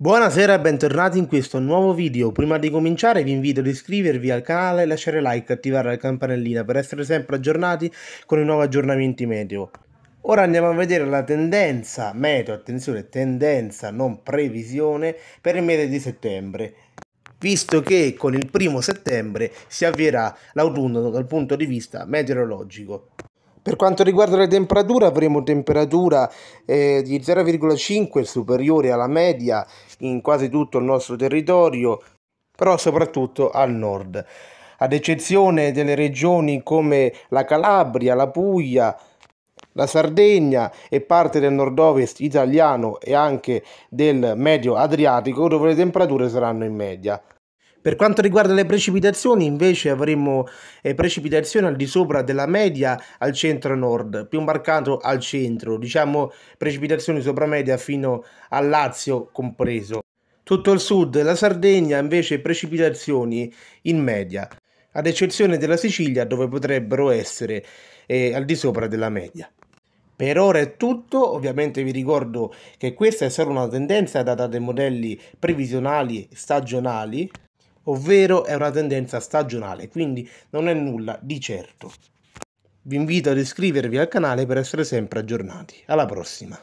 Buonasera e bentornati in questo nuovo video. Prima di cominciare vi invito ad iscrivervi al canale, lasciare like e attivare la campanellina per essere sempre aggiornati con i nuovi aggiornamenti meteo. Ora andiamo a vedere la tendenza meteo, attenzione, tendenza, non previsione, per il mese di settembre visto che con il primo settembre si avvierà l'autunno dal punto di vista meteorologico. Per quanto riguarda le temperature avremo temperatura eh, di 0,5 superiore alla media in quasi tutto il nostro territorio, però soprattutto al nord. Ad eccezione delle regioni come la Calabria, la Puglia, la Sardegna e parte del nord-ovest italiano e anche del medio Adriatico dove le temperature saranno in media. Per quanto riguarda le precipitazioni, invece avremo eh, precipitazioni al di sopra della media al centro-nord, più marcato al centro, diciamo precipitazioni sopra media fino a Lazio compreso. Tutto il sud, la Sardegna invece precipitazioni in media, ad eccezione della Sicilia dove potrebbero essere eh, al di sopra della media. Per ora è tutto, ovviamente vi ricordo che questa è solo una tendenza data dai modelli previsionali stagionali ovvero è una tendenza stagionale, quindi non è nulla di certo. Vi invito ad iscrivervi al canale per essere sempre aggiornati. Alla prossima!